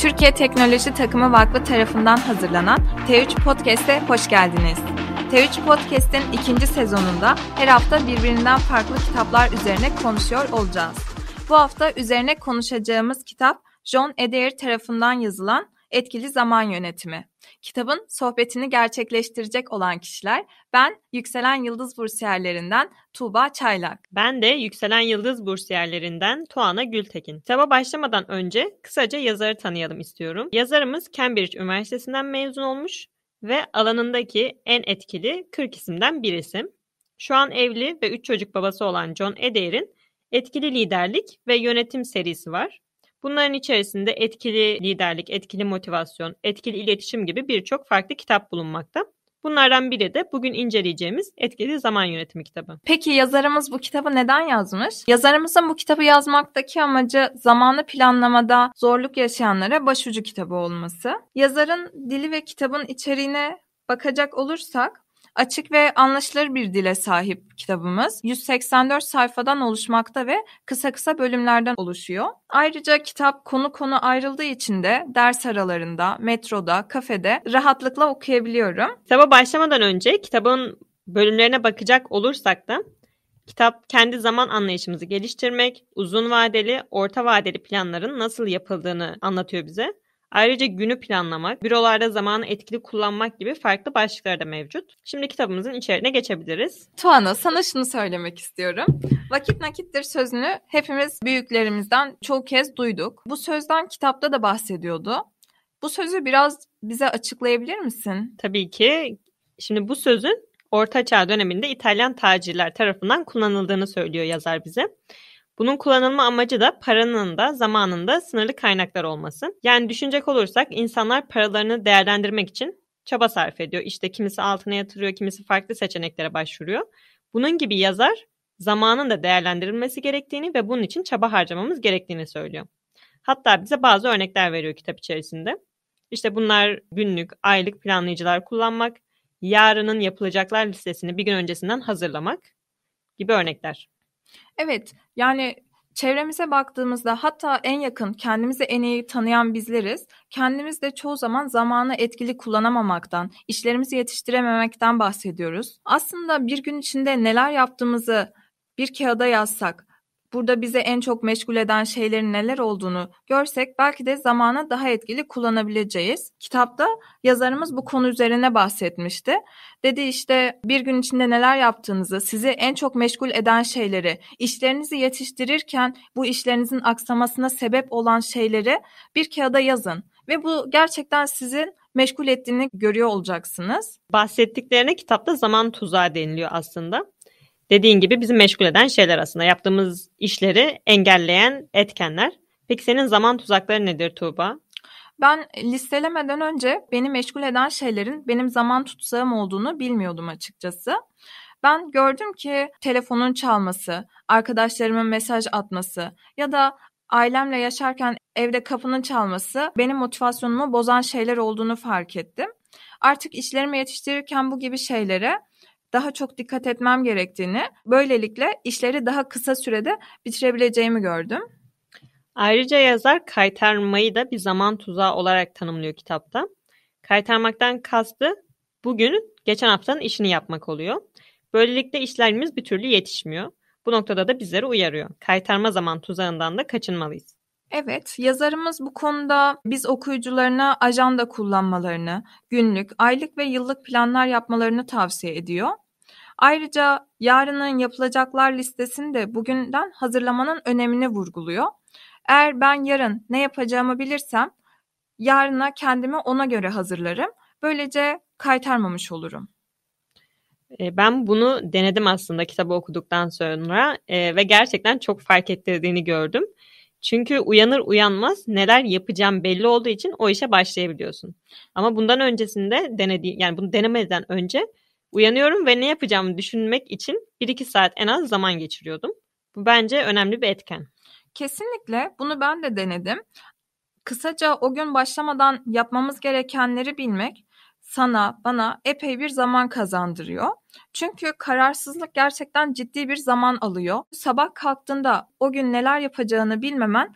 Türkiye Teknoloji Takımı Vakfı tarafından hazırlanan T3 Podcast'e hoş geldiniz. T3 Podcast'in ikinci sezonunda her hafta birbirinden farklı kitaplar üzerine konuşuyor olacağız. Bu hafta üzerine konuşacağımız kitap John Adair tarafından yazılan Etkili Zaman Yönetimi. Kitabın sohbetini gerçekleştirecek olan kişiler ben Yükselen Yıldız Bursiyerlerinden Tuğba Çaylak. Ben de Yükselen Yıldız Bursiyerlerinden Tuana Gültekin. Kitaba başlamadan önce kısaca yazarı tanıyalım istiyorum. Yazarımız Cambridge Üniversitesi'nden mezun olmuş ve alanındaki en etkili 40 isimden bir isim. Şu an evli ve 3 çocuk babası olan John Adair'in etkili liderlik ve yönetim serisi var. Bunların içerisinde etkili liderlik, etkili motivasyon, etkili iletişim gibi birçok farklı kitap bulunmakta. Bunlardan biri de bugün inceleyeceğimiz Etkili Zaman Yönetimi kitabı. Peki yazarımız bu kitabı neden yazmış? Yazarımızın bu kitabı yazmaktaki amacı zamanı planlamada zorluk yaşayanlara başucu kitabı olması. Yazarın dili ve kitabın içeriğine bakacak olursak Açık ve anlaşılır bir dile sahip kitabımız 184 sayfadan oluşmakta ve kısa kısa bölümlerden oluşuyor. Ayrıca kitap konu konu ayrıldığı için de ders aralarında, metroda, kafede rahatlıkla okuyabiliyorum. Kitaba başlamadan önce kitabın bölümlerine bakacak olursak da Kitap kendi zaman anlayışımızı geliştirmek, uzun vadeli, orta vadeli planların nasıl yapıldığını anlatıyor bize. Ayrıca günü planlamak, bürolarda zamanı etkili kullanmak gibi farklı başlıklar da mevcut. Şimdi kitabımızın içeriğine geçebiliriz. Tuana sana şunu söylemek istiyorum. Vakit nakittir sözünü hepimiz büyüklerimizden çoğu kez duyduk. Bu sözden kitapta da bahsediyordu. Bu sözü biraz bize açıklayabilir misin? Tabii ki. Şimdi bu sözün Orta Çağ döneminde İtalyan tacirler tarafından kullanıldığını söylüyor yazar bize. Bunun kullanılma amacı da paranın da zamanın da sınırlı kaynaklar olması. Yani düşünecek olursak insanlar paralarını değerlendirmek için çaba sarf ediyor. İşte kimisi altına yatırıyor, kimisi farklı seçeneklere başvuruyor. Bunun gibi yazar zamanın da değerlendirilmesi gerektiğini ve bunun için çaba harcamamız gerektiğini söylüyor. Hatta bize bazı örnekler veriyor kitap içerisinde. İşte bunlar günlük, aylık planlayıcılar kullanmak, yarının yapılacaklar listesini bir gün öncesinden hazırlamak gibi örnekler. Evet yani çevremize baktığımızda hatta en yakın kendimizi en iyi tanıyan bizleriz. Kendimiz de çoğu zaman zamanı etkili kullanamamaktan, işlerimizi yetiştirememekten bahsediyoruz. Aslında bir gün içinde neler yaptığımızı bir kağıda yazsak, burada bize en çok meşgul eden şeylerin neler olduğunu görsek belki de zamanı daha etkili kullanabileceğiz. Kitapta yazarımız bu konu üzerine bahsetmişti. Dedi işte bir gün içinde neler yaptığınızı, sizi en çok meşgul eden şeyleri, işlerinizi yetiştirirken bu işlerinizin aksamasına sebep olan şeyleri bir kağıda yazın. Ve bu gerçekten sizin meşgul ettiğini görüyor olacaksınız. Bahsettiklerine kitapta zaman tuzağı deniliyor aslında dediğin gibi bizi meşgul eden şeyler aslında. Yaptığımız işleri engelleyen etkenler. Peki senin zaman tuzakları nedir Tuğba? Ben listelemeden önce beni meşgul eden şeylerin benim zaman tutsağım olduğunu bilmiyordum açıkçası. Ben gördüm ki telefonun çalması, arkadaşlarımın mesaj atması ya da ailemle yaşarken evde kapının çalması benim motivasyonumu bozan şeyler olduğunu fark ettim. Artık işlerimi yetiştirirken bu gibi şeylere daha çok dikkat etmem gerektiğini, böylelikle işleri daha kısa sürede bitirebileceğimi gördüm. Ayrıca yazar kaytarmayı da bir zaman tuzağı olarak tanımlıyor kitapta. Kaytarmaktan kastı bugün geçen haftanın işini yapmak oluyor. Böylelikle işlerimiz bir türlü yetişmiyor. Bu noktada da bizleri uyarıyor. Kaytarma zaman tuzağından da kaçınmalıyız. Evet, yazarımız bu konuda biz okuyucularına ajanda kullanmalarını, günlük, aylık ve yıllık planlar yapmalarını tavsiye ediyor. Ayrıca yarının yapılacaklar listesini de bugünden hazırlamanın önemini vurguluyor. Eğer ben yarın ne yapacağımı bilirsem yarına kendimi ona göre hazırlarım. Böylece kaytarmamış olurum. E, ben bunu denedim aslında kitabı okuduktan sonra e, ve gerçekten çok fark ettirdiğini gördüm. Çünkü uyanır uyanmaz neler yapacağım belli olduğu için o işe başlayabiliyorsun. Ama bundan öncesinde denediğin yani bunu denemeden önce uyanıyorum ve ne yapacağımı düşünmek için 1-2 saat en az zaman geçiriyordum. Bu bence önemli bir etken. Kesinlikle bunu ben de denedim. Kısaca o gün başlamadan yapmamız gerekenleri bilmek sana, bana epey bir zaman kazandırıyor. Çünkü kararsızlık gerçekten ciddi bir zaman alıyor. Sabah kalktığında o gün neler yapacağını bilmemen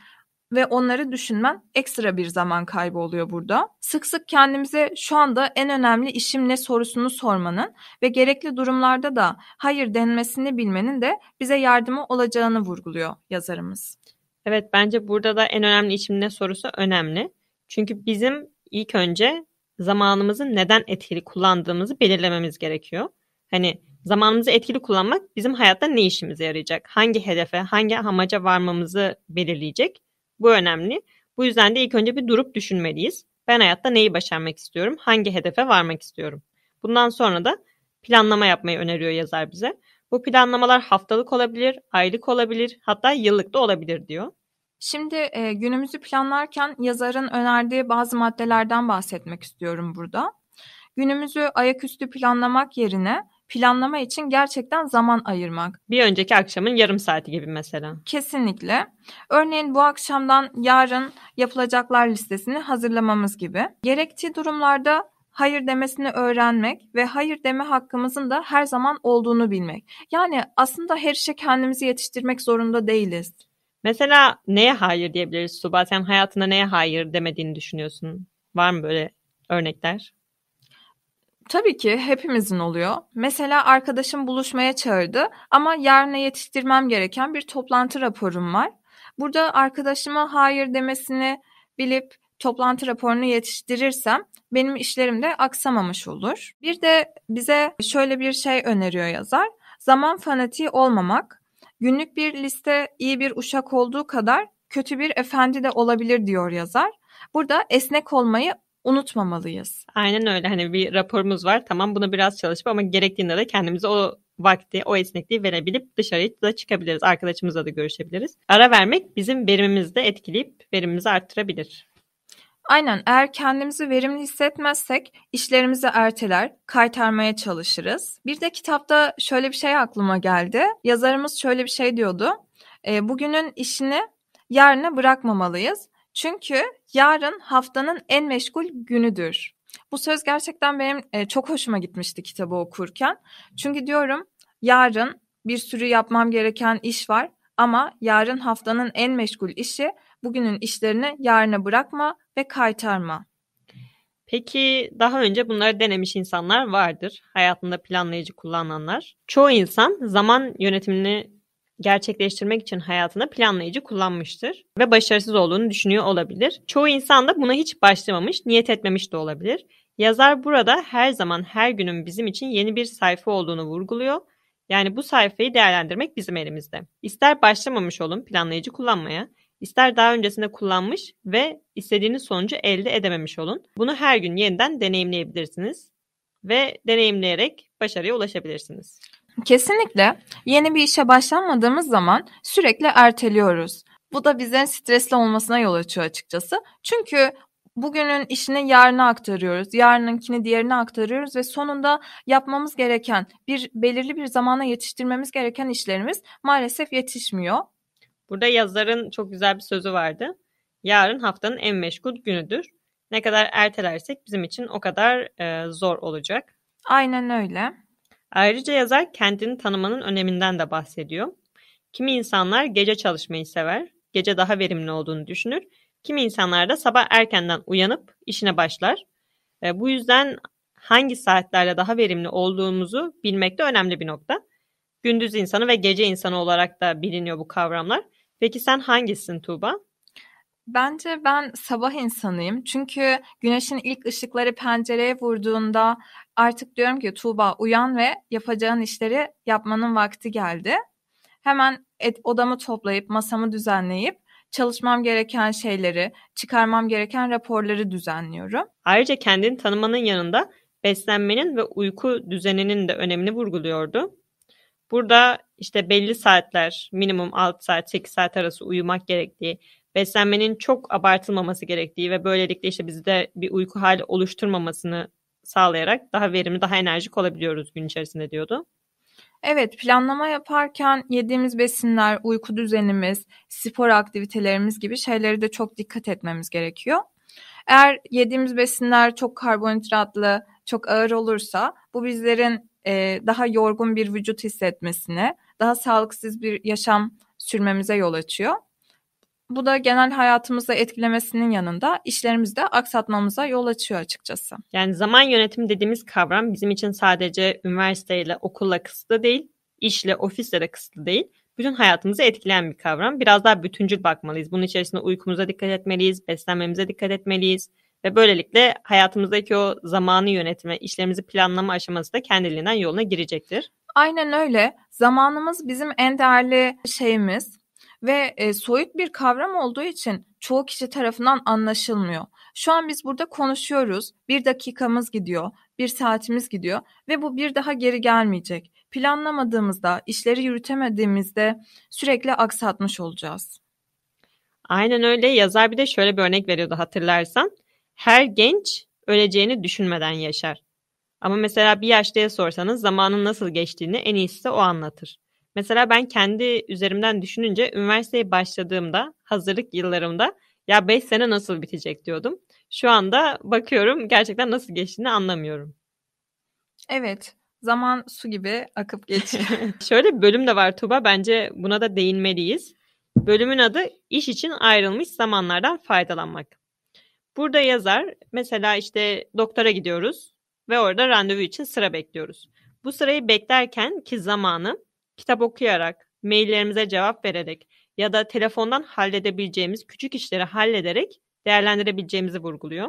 ve onları düşünmen ekstra bir zaman kaybı oluyor burada. Sık sık kendimize şu anda en önemli işim ne sorusunu sormanın ve gerekli durumlarda da hayır denmesini bilmenin de bize yardımı olacağını vurguluyor yazarımız. Evet bence burada da en önemli işim ne sorusu önemli. Çünkü bizim ilk önce zamanımızı neden etkili kullandığımızı belirlememiz gerekiyor. Hani zamanımızı etkili kullanmak bizim hayatta ne işimize yarayacak? Hangi hedefe, hangi amaca varmamızı belirleyecek? Bu önemli. Bu yüzden de ilk önce bir durup düşünmeliyiz. Ben hayatta neyi başarmak istiyorum? Hangi hedefe varmak istiyorum? Bundan sonra da planlama yapmayı öneriyor yazar bize. Bu planlamalar haftalık olabilir, aylık olabilir, hatta yıllık da olabilir diyor. Şimdi e, günümüzü planlarken yazarın önerdiği bazı maddelerden bahsetmek istiyorum burada. Günümüzü ayaküstü planlamak yerine planlama için gerçekten zaman ayırmak. Bir önceki akşamın yarım saati gibi mesela. Kesinlikle. Örneğin bu akşamdan yarın yapılacaklar listesini hazırlamamız gibi. Gerektiği durumlarda hayır demesini öğrenmek ve hayır deme hakkımızın da her zaman olduğunu bilmek. Yani aslında her işe kendimizi yetiştirmek zorunda değiliz. Mesela neye hayır diyebiliriz Suba? Sen hayatında neye hayır demediğini düşünüyorsun. Var mı böyle örnekler? Tabii ki hepimizin oluyor. Mesela arkadaşım buluşmaya çağırdı ama yarına yetiştirmem gereken bir toplantı raporum var. Burada arkadaşıma hayır demesini bilip toplantı raporunu yetiştirirsem benim işlerim de aksamamış olur. Bir de bize şöyle bir şey öneriyor yazar. Zaman fanatiği olmamak. Günlük bir liste iyi bir uşak olduğu kadar kötü bir efendi de olabilir diyor yazar. Burada esnek olmayı unutmamalıyız. Aynen öyle. Hani bir raporumuz var. Tamam buna biraz çalışıp ama gerektiğinde de kendimize o vakti, o esnekliği verebilip dışarıya da çıkabiliriz. Arkadaşımızla da görüşebiliriz. Ara vermek bizim verimimizi de etkileyip verimimizi arttırabilir. Aynen eğer kendimizi verimli hissetmezsek işlerimizi erteler, kaytarmaya çalışırız. Bir de kitapta şöyle bir şey aklıma geldi. Yazarımız şöyle bir şey diyordu. E, bugünün işini yarına bırakmamalıyız. Çünkü yarın haftanın en meşgul günüdür. Bu söz gerçekten benim e, çok hoşuma gitmişti kitabı okurken. Çünkü diyorum yarın bir sürü yapmam gereken iş var ama yarın haftanın en meşgul işi bugünün işlerini yarına bırakma ve kaytarma. Peki daha önce bunları denemiş insanlar vardır. Hayatında planlayıcı kullananlar. Çoğu insan zaman yönetimini gerçekleştirmek için hayatında planlayıcı kullanmıştır ve başarısız olduğunu düşünüyor olabilir. Çoğu insan da buna hiç başlamamış, niyet etmemiş de olabilir. Yazar burada her zaman her günün bizim için yeni bir sayfa olduğunu vurguluyor. Yani bu sayfayı değerlendirmek bizim elimizde. İster başlamamış olun planlayıcı kullanmaya, İster daha öncesinde kullanmış ve istediğiniz sonucu elde edememiş olun. Bunu her gün yeniden deneyimleyebilirsiniz ve deneyimleyerek başarıya ulaşabilirsiniz. Kesinlikle yeni bir işe başlanmadığımız zaman sürekli erteliyoruz. Bu da bize stresli olmasına yol açıyor açıkçası. Çünkü bugünün işini yarına aktarıyoruz. Yarınınkini diğerine aktarıyoruz ve sonunda yapmamız gereken bir belirli bir zamana yetiştirmemiz gereken işlerimiz maalesef yetişmiyor. Burada yazarın çok güzel bir sözü vardı. Yarın haftanın en meşgul günüdür. Ne kadar ertelersek bizim için o kadar e, zor olacak. Aynen öyle. Ayrıca yazar kendini tanımanın öneminden de bahsediyor. Kimi insanlar gece çalışmayı sever, gece daha verimli olduğunu düşünür. Kimi insanlar da sabah erkenden uyanıp işine başlar. E, bu yüzden hangi saatlerde daha verimli olduğumuzu bilmek de önemli bir nokta. Gündüz insanı ve gece insanı olarak da biliniyor bu kavramlar. Peki sen hangisin Tuğba? Bence ben sabah insanıyım. Çünkü güneşin ilk ışıkları pencereye vurduğunda artık diyorum ki Tuğba uyan ve yapacağın işleri yapmanın vakti geldi. Hemen et, odamı toplayıp masamı düzenleyip çalışmam gereken şeyleri, çıkarmam gereken raporları düzenliyorum. Ayrıca kendini tanımanın yanında beslenmenin ve uyku düzeninin de önemini vurguluyordu. Burada işte belli saatler, minimum 6 saat, 8 saat arası uyumak gerektiği, beslenmenin çok abartılmaması gerektiği ve böylelikle işte bizde bir uyku hali oluşturmamasını sağlayarak daha verimli, daha enerjik olabiliyoruz gün içerisinde diyordu. Evet, planlama yaparken yediğimiz besinler, uyku düzenimiz, spor aktivitelerimiz gibi şeyleri de çok dikkat etmemiz gerekiyor. Eğer yediğimiz besinler çok karbonhidratlı, çok ağır olursa bu bizlerin e, daha yorgun bir vücut hissetmesine, daha sağlıksız bir yaşam sürmemize yol açıyor. Bu da genel hayatımızı etkilemesinin yanında işlerimizi de aksatmamıza yol açıyor açıkçası. Yani zaman yönetimi dediğimiz kavram bizim için sadece üniversiteyle, okulla kısıtlı değil, işle, ofisle de kısıtlı değil. Bütün hayatımızı etkileyen bir kavram. Biraz daha bütüncül bakmalıyız. Bunun içerisinde uykumuza dikkat etmeliyiz, beslenmemize dikkat etmeliyiz, ve böylelikle hayatımızdaki o zamanı yönetme, işlerimizi planlama aşaması da kendiliğinden yoluna girecektir. Aynen öyle. Zamanımız bizim en değerli şeyimiz ve e, soyut bir kavram olduğu için çoğu kişi tarafından anlaşılmıyor. Şu an biz burada konuşuyoruz. Bir dakikamız gidiyor, bir saatimiz gidiyor ve bu bir daha geri gelmeyecek. Planlamadığımızda, işleri yürütemediğimizde sürekli aksatmış olacağız. Aynen öyle. Yazar bir de şöyle bir örnek veriyordu hatırlarsan her genç öleceğini düşünmeden yaşar. Ama mesela bir yaşlıya sorsanız zamanın nasıl geçtiğini en iyisi de o anlatır. Mesela ben kendi üzerimden düşününce üniversiteye başladığımda, hazırlık yıllarımda ya 5 sene nasıl bitecek diyordum. Şu anda bakıyorum gerçekten nasıl geçtiğini anlamıyorum. Evet, zaman su gibi akıp geçiyor. Şöyle bir bölüm de var Tuba, bence buna da değinmeliyiz. Bölümün adı iş için ayrılmış zamanlardan faydalanmak. Burada yazar mesela işte doktora gidiyoruz ve orada randevu için sıra bekliyoruz. Bu sırayı beklerken ki zamanı kitap okuyarak, maillerimize cevap vererek ya da telefondan halledebileceğimiz küçük işleri hallederek değerlendirebileceğimizi vurguluyor.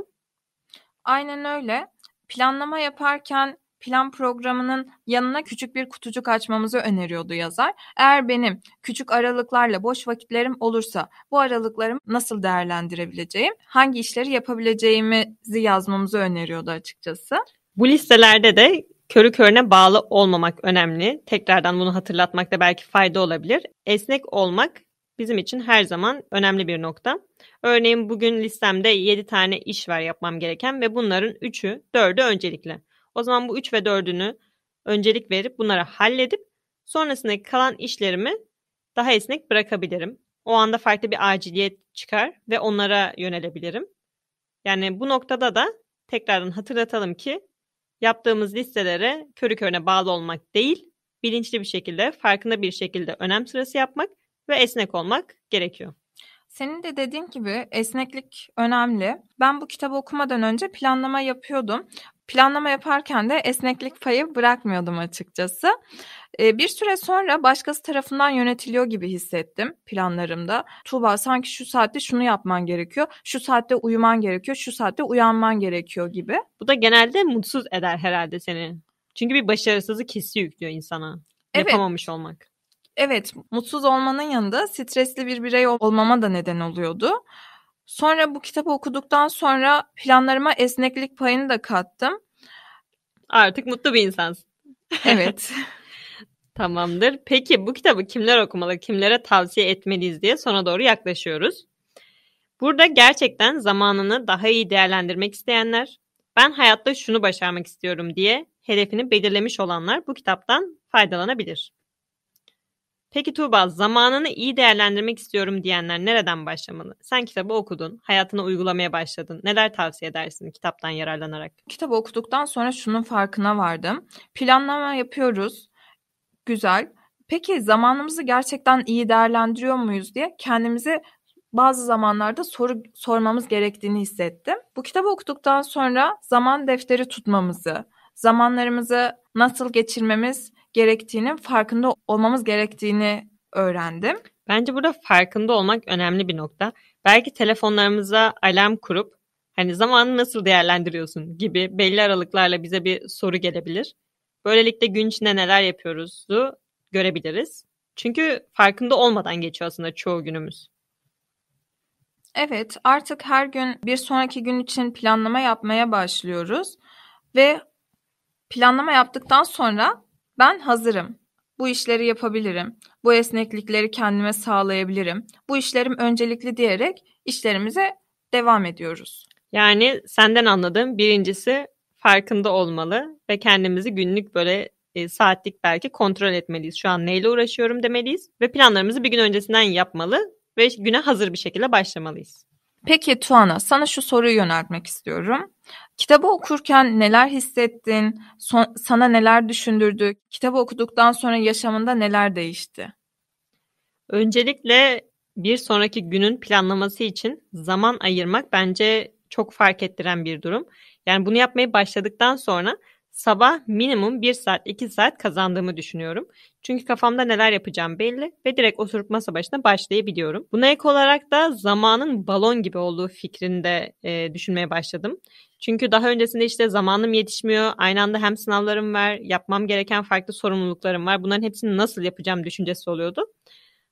Aynen öyle. Planlama yaparken plan programının yanına küçük bir kutucuk açmamızı öneriyordu yazar. Eğer benim küçük aralıklarla boş vakitlerim olursa bu aralıklarımı nasıl değerlendirebileceğim, hangi işleri yapabileceğimizi yazmamızı öneriyordu açıkçası. Bu listelerde de körü körüne bağlı olmamak önemli. Tekrardan bunu hatırlatmak da belki fayda olabilir. Esnek olmak bizim için her zaman önemli bir nokta. Örneğin bugün listemde 7 tane iş var yapmam gereken ve bunların 3'ü 4'ü öncelikli. O zaman bu 3 ve 4'ünü öncelik verip bunlara halledip sonrasındaki kalan işlerimi daha esnek bırakabilirim. O anda farklı bir aciliyet çıkar ve onlara yönelebilirim. Yani bu noktada da tekrardan hatırlatalım ki yaptığımız listelere körü körüne bağlı olmak değil, bilinçli bir şekilde, farkında bir şekilde önem sırası yapmak ve esnek olmak gerekiyor. Senin de dediğin gibi esneklik önemli. Ben bu kitabı okumadan önce planlama yapıyordum Planlama yaparken de esneklik payı bırakmıyordum açıkçası. Bir süre sonra başkası tarafından yönetiliyor gibi hissettim planlarımda. Tuğba sanki şu saatte şunu yapman gerekiyor, şu saatte uyuman gerekiyor, şu saatte uyanman gerekiyor gibi. Bu da genelde mutsuz eder herhalde seni. Çünkü bir başarısızlık hissi yüklüyor insana. Evet. Yapamamış olmak. Evet, mutsuz olmanın yanında stresli bir birey olmama da neden oluyordu. Sonra bu kitabı okuduktan sonra planlarıma esneklik payını da kattım. Artık mutlu bir insansın. Evet. Tamamdır. Peki bu kitabı kimler okumalı, kimlere tavsiye etmeliyiz diye sona doğru yaklaşıyoruz. Burada gerçekten zamanını daha iyi değerlendirmek isteyenler, ben hayatta şunu başarmak istiyorum diye hedefini belirlemiş olanlar bu kitaptan faydalanabilir. Peki Tuğba zamanını iyi değerlendirmek istiyorum diyenler nereden başlamalı? Sen kitabı okudun, hayatına uygulamaya başladın. Neler tavsiye edersin kitaptan yararlanarak? Kitabı okuduktan sonra şunun farkına vardım. Planlama yapıyoruz. Güzel. Peki zamanımızı gerçekten iyi değerlendiriyor muyuz diye kendimizi bazı zamanlarda soru sormamız gerektiğini hissettim. Bu kitabı okuduktan sonra zaman defteri tutmamızı, zamanlarımızı nasıl geçirmemiz gerektiğinin farkında olmamız gerektiğini öğrendim. Bence burada farkında olmak önemli bir nokta. Belki telefonlarımıza alarm kurup hani zamanı nasıl değerlendiriyorsun gibi belli aralıklarla bize bir soru gelebilir. Böylelikle gün içinde neler yapıyoruzu görebiliriz. Çünkü farkında olmadan geçiyor aslında çoğu günümüz. Evet, artık her gün bir sonraki gün için planlama yapmaya başlıyoruz ve Planlama yaptıktan sonra ben hazırım. Bu işleri yapabilirim. Bu esneklikleri kendime sağlayabilirim. Bu işlerim öncelikli diyerek işlerimize devam ediyoruz. Yani senden anladığım birincisi farkında olmalı ve kendimizi günlük böyle e, saatlik belki kontrol etmeliyiz. Şu an neyle uğraşıyorum demeliyiz ve planlarımızı bir gün öncesinden yapmalı ve güne hazır bir şekilde başlamalıyız. Peki Tuana, sana şu soruyu yöneltmek istiyorum. Kitabı okurken neler hissettin? Son, sana neler düşündürdü? Kitabı okuduktan sonra yaşamında neler değişti? Öncelikle bir sonraki günün planlaması için zaman ayırmak bence çok fark ettiren bir durum. Yani bunu yapmaya başladıktan sonra Sabah minimum 1 saat 2 saat kazandığımı düşünüyorum. Çünkü kafamda neler yapacağım belli ve direkt oturup masa başına başlayabiliyorum. Buna ek olarak da zamanın balon gibi olduğu fikrinde e, düşünmeye başladım. Çünkü daha öncesinde işte zamanım yetişmiyor. Aynı anda hem sınavlarım var, yapmam gereken farklı sorumluluklarım var. Bunların hepsini nasıl yapacağım düşüncesi oluyordu.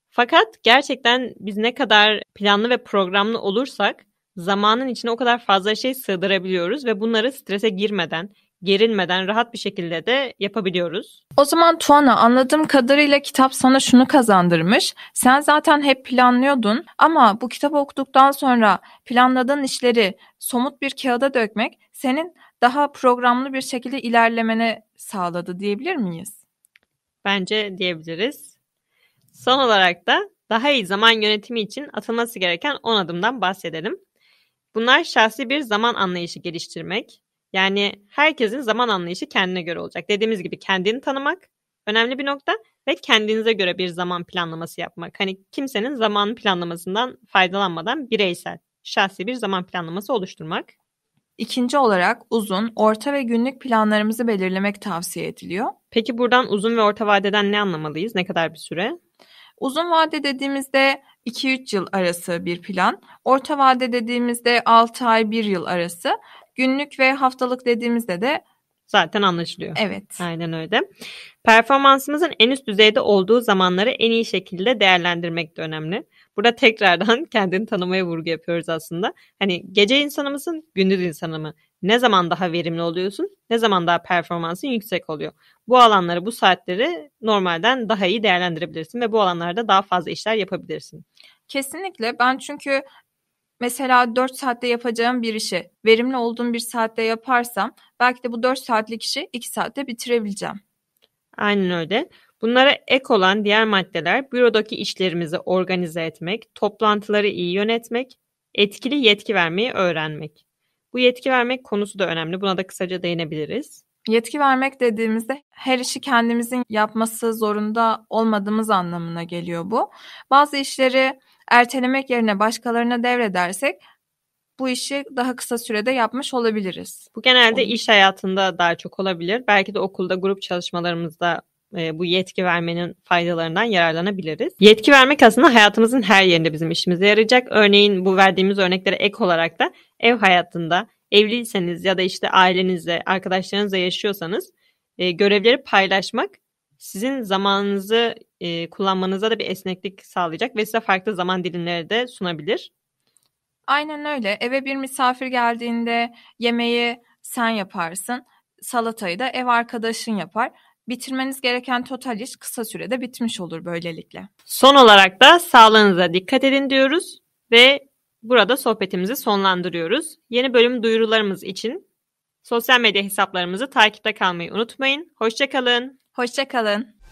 Fakat gerçekten biz ne kadar planlı ve programlı olursak zamanın içine o kadar fazla şey sığdırabiliyoruz ve bunları strese girmeden, Gerilmeden rahat bir şekilde de yapabiliyoruz. O zaman Tuana anladığım kadarıyla kitap sana şunu kazandırmış. Sen zaten hep planlıyordun ama bu kitabı okuduktan sonra planladığın işleri somut bir kağıda dökmek senin daha programlı bir şekilde ilerlemene sağladı diyebilir miyiz? Bence diyebiliriz. Son olarak da daha iyi zaman yönetimi için atılması gereken 10 adımdan bahsedelim. Bunlar şahsi bir zaman anlayışı geliştirmek, yani herkesin zaman anlayışı kendine göre olacak. Dediğimiz gibi kendini tanımak önemli bir nokta ve kendinize göre bir zaman planlaması yapmak. Hani kimsenin zaman planlamasından faydalanmadan bireysel, şahsi bir zaman planlaması oluşturmak. İkinci olarak uzun, orta ve günlük planlarımızı belirlemek tavsiye ediliyor. Peki buradan uzun ve orta vadeden ne anlamalıyız? Ne kadar bir süre? Uzun vade dediğimizde 2-3 yıl arası bir plan, orta vade dediğimizde 6 ay 1 yıl arası, Günlük ve haftalık dediğimizde de zaten anlaşılıyor. Evet. Aynen öyle. Performansımızın en üst düzeyde olduğu zamanları en iyi şekilde değerlendirmek de önemli. Burada tekrardan kendini tanımaya vurgu yapıyoruz aslında. Hani gece insanı mısın, gündüz insanı mı? Ne zaman daha verimli oluyorsun? Ne zaman daha performansın yüksek oluyor? Bu alanları, bu saatleri normalden daha iyi değerlendirebilirsin ve bu alanlarda daha fazla işler yapabilirsin. Kesinlikle. Ben çünkü Mesela 4 saatte yapacağım bir işi verimli olduğum bir saatte yaparsam belki de bu 4 saatlik işi 2 saatte bitirebileceğim. Aynen öyle. Bunlara ek olan diğer maddeler bürodaki işlerimizi organize etmek, toplantıları iyi yönetmek, etkili yetki vermeyi öğrenmek. Bu yetki vermek konusu da önemli. Buna da kısaca değinebiliriz. Yetki vermek dediğimizde her işi kendimizin yapması zorunda olmadığımız anlamına geliyor bu. Bazı işleri ertelemek yerine başkalarına devredersek bu işi daha kısa sürede yapmış olabiliriz. Bu genelde Olur. iş hayatında daha çok olabilir. Belki de okulda grup çalışmalarımızda e, bu yetki vermenin faydalarından yararlanabiliriz. Yetki vermek aslında hayatımızın her yerinde bizim işimize yarayacak. Örneğin bu verdiğimiz örneklere ek olarak da ev hayatında evliyseniz ya da işte ailenizle, arkadaşlarınızla yaşıyorsanız e, görevleri paylaşmak sizin zamanınızı e, kullanmanıza da bir esneklik sağlayacak ve size farklı zaman dilimleri de sunabilir. Aynen öyle. Eve bir misafir geldiğinde yemeği sen yaparsın, salatayı da ev arkadaşın yapar. Bitirmeniz gereken total iş kısa sürede bitmiş olur böylelikle. Son olarak da sağlığınıza dikkat edin diyoruz ve burada sohbetimizi sonlandırıyoruz. Yeni bölüm duyurularımız için sosyal medya hesaplarımızı takipte kalmayı unutmayın. Hoşçakalın. Hoşçakalın.